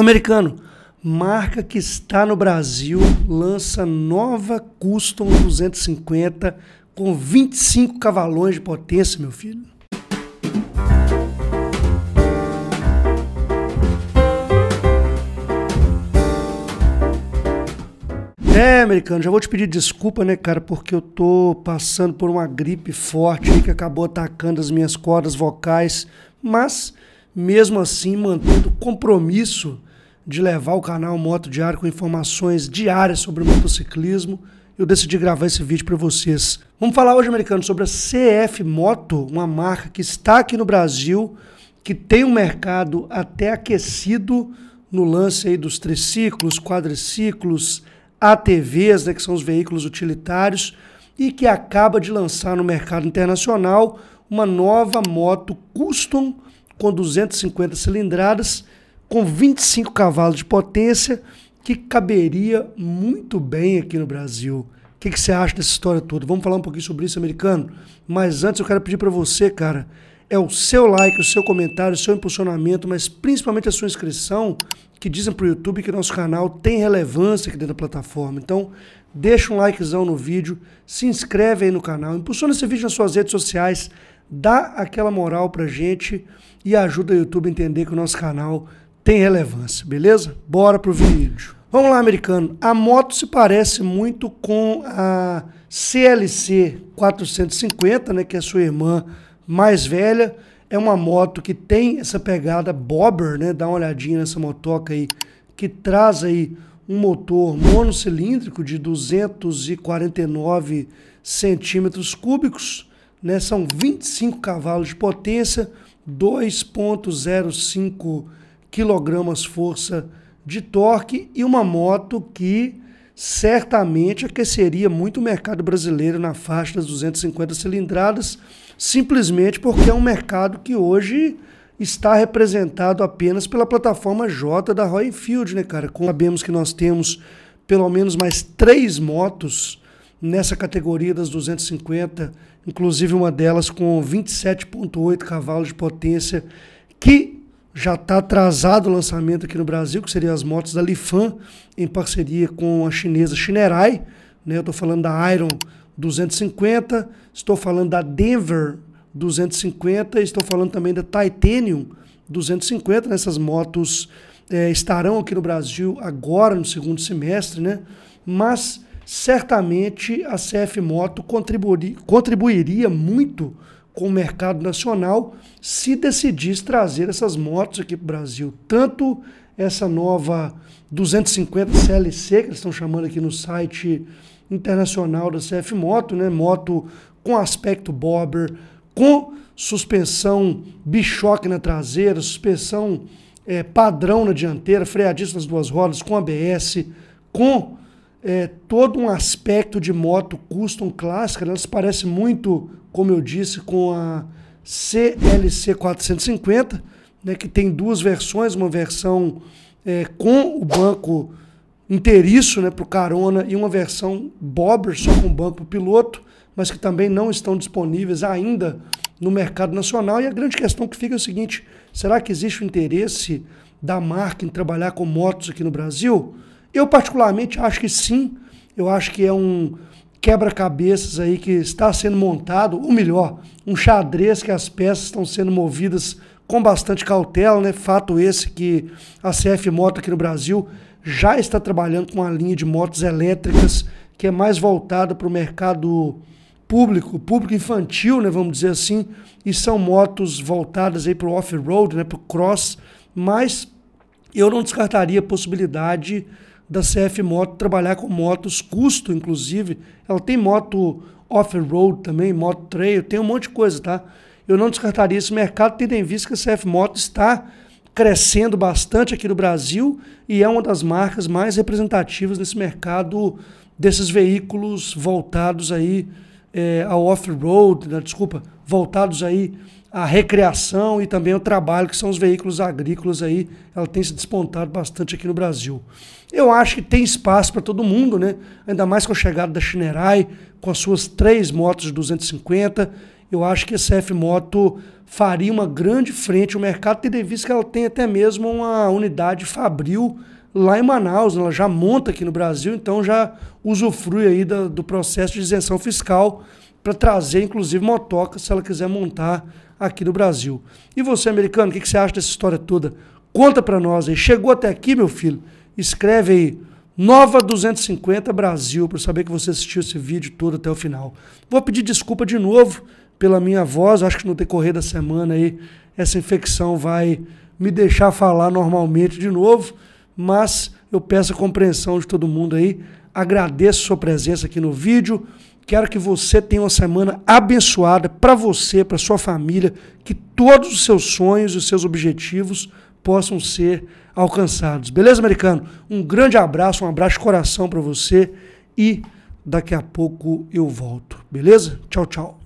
americano, marca que está no Brasil, lança nova Custom 250 com 25 cavalões de potência, meu filho. É, americano, já vou te pedir desculpa, né, cara, porque eu tô passando por uma gripe forte aí que acabou atacando as minhas cordas vocais, mas mesmo assim mantendo compromisso de levar o canal Moto Diário com informações diárias sobre motociclismo, eu decidi gravar esse vídeo para vocês. Vamos falar hoje, americano, sobre a CF Moto, uma marca que está aqui no Brasil, que tem um mercado até aquecido no lance aí dos triciclos, quadriciclos, ATVs, né, que são os veículos utilitários, e que acaba de lançar no mercado internacional uma nova moto custom com 250 cilindradas com 25 cavalos de potência, que caberia muito bem aqui no Brasil. O que, que você acha dessa história toda? Vamos falar um pouquinho sobre isso, americano? Mas antes eu quero pedir para você, cara, é o seu like, o seu comentário, o seu impulsionamento, mas principalmente a sua inscrição, que dizem para o YouTube que nosso canal tem relevância aqui dentro da plataforma. Então, deixa um likezão no vídeo, se inscreve aí no canal, impulsiona esse vídeo nas suas redes sociais, dá aquela moral a gente e ajuda o YouTube a entender que o nosso canal tem relevância, beleza? Bora pro vídeo. Vamos lá, americano. A moto se parece muito com a CLC 450, né, que é sua irmã mais velha. É uma moto que tem essa pegada bobber, né? Dá uma olhadinha nessa motoca aí, que traz aí um motor monocilíndrico de 249 centímetros cúbicos, né? São 25 cavalos de potência, 2.05 quilogramas força de torque e uma moto que certamente aqueceria muito o mercado brasileiro na faixa das 250 cilindradas, simplesmente porque é um mercado que hoje está representado apenas pela plataforma J da Royal Enfield, né, cara? Sabemos que nós temos pelo menos mais três motos nessa categoria das 250, inclusive uma delas com 27,8 cavalos de potência, que já está atrasado o lançamento aqui no Brasil, que seria as motos da Lifan, em parceria com a chinesa Shinerai. Né? Eu estou falando da Iron 250, estou falando da Denver 250, estou falando também da Titanium 250. Né? Essas motos é, estarão aqui no Brasil agora, no segundo semestre, né? mas certamente a CF Moto contribuiria, contribuiria muito com o mercado nacional se decidisse trazer essas motos aqui para o Brasil. Tanto essa nova 250 CLC, que eles estão chamando aqui no site internacional da CF Moto, né? Moto com aspecto bobber, com suspensão bichoque na traseira, suspensão é, padrão na dianteira, freadista nas duas rodas, com ABS, com é, todo um aspecto de moto custom clássica, né? elas parecem muito, como eu disse, com a CLC 450, né, que tem duas versões, uma versão é, com o banco inteiriço né, para o carona e uma versão bobber, só com banco piloto, mas que também não estão disponíveis ainda no mercado nacional. E a grande questão que fica é o seguinte, será que existe o interesse da marca em trabalhar com motos aqui no Brasil? Eu, particularmente, acho que sim. Eu acho que é um quebra-cabeças aí que está sendo montado, ou melhor, um xadrez que as peças estão sendo movidas com bastante cautela, né? Fato esse que a CF Moto aqui no Brasil já está trabalhando com uma linha de motos elétricas que é mais voltada para o mercado público, público infantil, né, vamos dizer assim, e são motos voltadas aí para o off-road, né, para o cross, mas eu não descartaria a possibilidade da CF Moto trabalhar com motos custo, inclusive. Ela tem moto off-road também, moto trail, tem um monte de coisa, tá? Eu não descartaria esse mercado, tendo em vista que a CF Moto está crescendo bastante aqui no Brasil e é uma das marcas mais representativas nesse mercado desses veículos voltados aí é, ao off-road, né, desculpa, voltados aí à recreação e também ao trabalho, que são os veículos agrícolas aí, ela tem se despontado bastante aqui no Brasil. Eu acho que tem espaço para todo mundo, né? Ainda mais com a chegada da Shinerai, com as suas três motos de 250, eu acho que a CF Moto faria uma grande frente. no mercado teria visto que ela tem até mesmo uma unidade fabril lá em Manaus, ela já monta aqui no Brasil, então já usufrui aí do, do processo de isenção fiscal para trazer, inclusive, motoca, se ela quiser montar aqui no Brasil. E você, americano, o que, que você acha dessa história toda? Conta para nós aí. Chegou até aqui, meu filho? Escreve aí. Nova 250 Brasil, para saber que você assistiu esse vídeo todo até o final. Vou pedir desculpa de novo pela minha voz, acho que no decorrer da semana aí essa infecção vai me deixar falar normalmente de novo mas eu peço a compreensão de todo mundo aí. Agradeço sua presença aqui no vídeo. Quero que você tenha uma semana abençoada para você, para sua família, que todos os seus sonhos e os seus objetivos possam ser alcançados. Beleza, americano? Um grande abraço, um abraço de coração para você e daqui a pouco eu volto. Beleza? Tchau, tchau.